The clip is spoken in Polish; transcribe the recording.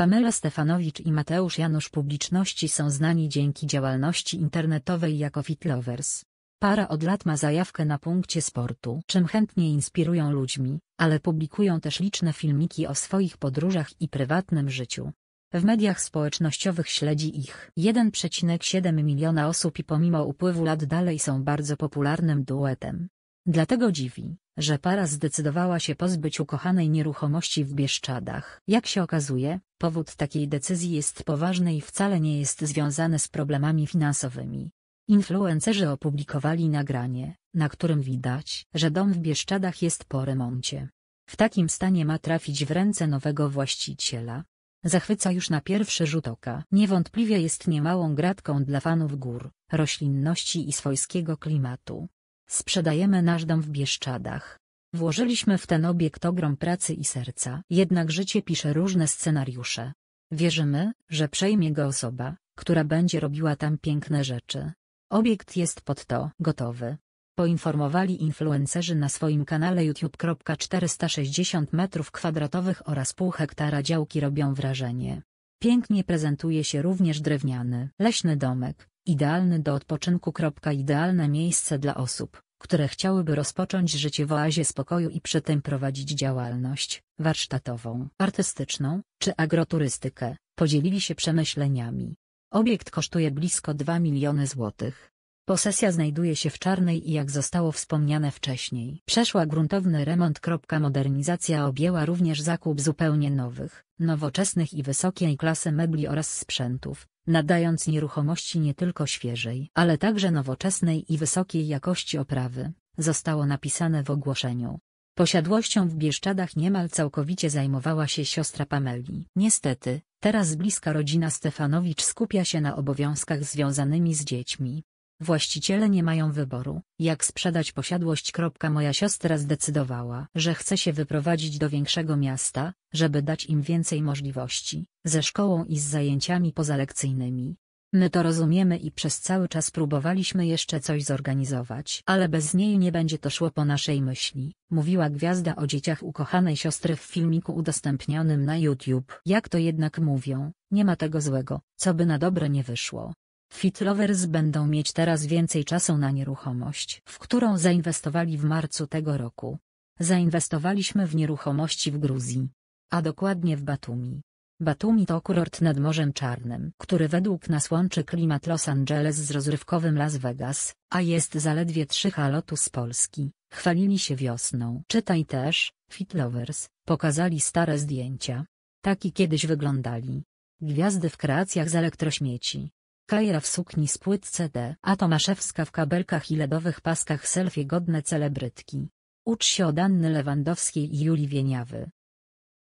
Pamela Stefanowicz i Mateusz Janusz publiczności są znani dzięki działalności internetowej jako fitlovers. Para od lat ma zajawkę na punkcie sportu, czym chętnie inspirują ludźmi, ale publikują też liczne filmiki o swoich podróżach i prywatnym życiu. W mediach społecznościowych śledzi ich 1,7 miliona osób i pomimo upływu lat dalej są bardzo popularnym duetem. Dlatego dziwi, że para zdecydowała się pozbyć ukochanej nieruchomości w Bieszczadach. Jak się okazuje, powód takiej decyzji jest poważny i wcale nie jest związany z problemami finansowymi. Influencerzy opublikowali nagranie, na którym widać, że dom w Bieszczadach jest po remoncie. W takim stanie ma trafić w ręce nowego właściciela. Zachwyca już na pierwszy rzut oka. Niewątpliwie jest niemałą gratką dla fanów gór, roślinności i swojskiego klimatu. Sprzedajemy nasz dom w Bieszczadach. Włożyliśmy w ten obiekt ogrom pracy i serca, jednak życie pisze różne scenariusze. Wierzymy, że przejmie go osoba, która będzie robiła tam piękne rzeczy. Obiekt jest pod to gotowy. Poinformowali influencerzy na swoim kanale YouTube. 460 m2 oraz pół hektara działki robią wrażenie. Pięknie prezentuje się również drewniany, leśny domek, idealny do odpoczynku. Idealne miejsce dla osób, które chciałyby rozpocząć życie w oazie spokoju i przy tym prowadzić działalność warsztatową, artystyczną czy agroturystykę, podzielili się przemyśleniami. Obiekt kosztuje blisko 2 miliony złotych. Posesja znajduje się w Czarnej i jak zostało wspomniane wcześniej, przeszła gruntowny remont. Modernizacja objęła również zakup zupełnie nowych, nowoczesnych i wysokiej klasy mebli oraz sprzętów, nadając nieruchomości nie tylko świeżej, ale także nowoczesnej i wysokiej jakości oprawy, zostało napisane w ogłoszeniu. Posiadłością w Bieszczadach niemal całkowicie zajmowała się siostra Pameli. Niestety, teraz bliska rodzina Stefanowicz skupia się na obowiązkach związanymi z dziećmi. Właściciele nie mają wyboru, jak sprzedać posiadłość. Moja siostra zdecydowała, że chce się wyprowadzić do większego miasta, żeby dać im więcej możliwości, ze szkołą i z zajęciami pozalekcyjnymi. My to rozumiemy i przez cały czas próbowaliśmy jeszcze coś zorganizować, ale bez niej nie będzie to szło po naszej myśli, mówiła gwiazda o dzieciach ukochanej siostry w filmiku udostępnionym na YouTube. Jak to jednak mówią, nie ma tego złego, co by na dobre nie wyszło. Fitlovers będą mieć teraz więcej czasu na nieruchomość, w którą zainwestowali w marcu tego roku. Zainwestowaliśmy w nieruchomości w Gruzji, a dokładnie w Batumi. Batumi to kurort nad Morzem Czarnym, który według nas łączy klimat Los Angeles z rozrywkowym Las Vegas, a jest zaledwie trzy halotu z Polski. Chwalili się wiosną. Czytaj też, Fitlovers pokazali stare zdjęcia. Taki kiedyś wyglądali. Gwiazdy w kreacjach z elektrośmieci. Kajra w sukni z płyt CD, a Tomaszewska w kabelkach i ledowych paskach selfie godne celebrytki. Ucz się od Anny Lewandowskiej i Julii Wieniawy.